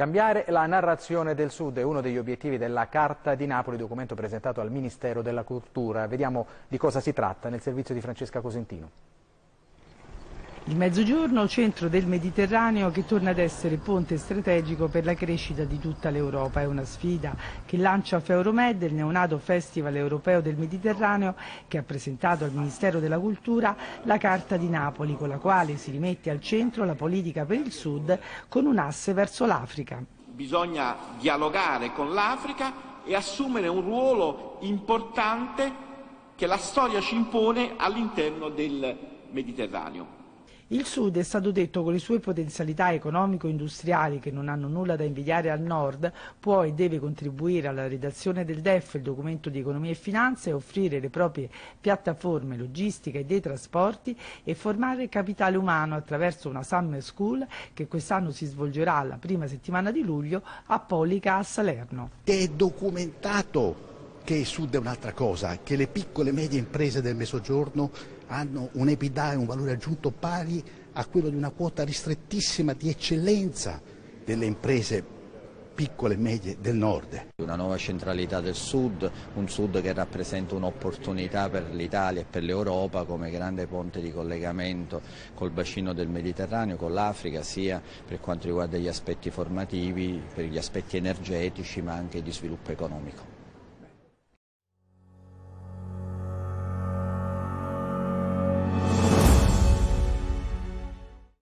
Cambiare la narrazione del Sud è uno degli obiettivi della Carta di Napoli, documento presentato al Ministero della Cultura. Vediamo di cosa si tratta nel servizio di Francesca Cosentino. Il Mezzogiorno, centro del Mediterraneo, che torna ad essere ponte strategico per la crescita di tutta l'Europa. È una sfida che lancia Feuromed, il neonato Festival Europeo del Mediterraneo, che ha presentato al Ministero della Cultura la Carta di Napoli, con la quale si rimette al centro la politica per il Sud con un asse verso l'Africa. Bisogna dialogare con l'Africa e assumere un ruolo importante che la storia ci impone all'interno del Mediterraneo. Il Sud è stato detto con le sue potenzialità economico-industriali che non hanno nulla da invidiare al Nord, può e deve contribuire alla redazione del DEF, il documento di economia e finanza, e offrire le proprie piattaforme logistiche e dei trasporti e formare capitale umano attraverso una summer school che quest'anno si svolgerà la prima settimana di luglio a Polica a Salerno. È documentato che il Sud è un'altra cosa, che le piccole e medie imprese del Mezzogiorno hanno un EBITDA e un valore aggiunto pari a quello di una quota ristrettissima di eccellenza delle imprese piccole e medie del nord. Una nuova centralità del sud, un sud che rappresenta un'opportunità per l'Italia e per l'Europa come grande ponte di collegamento col bacino del Mediterraneo, con l'Africa, sia per quanto riguarda gli aspetti formativi, per gli aspetti energetici ma anche di sviluppo economico.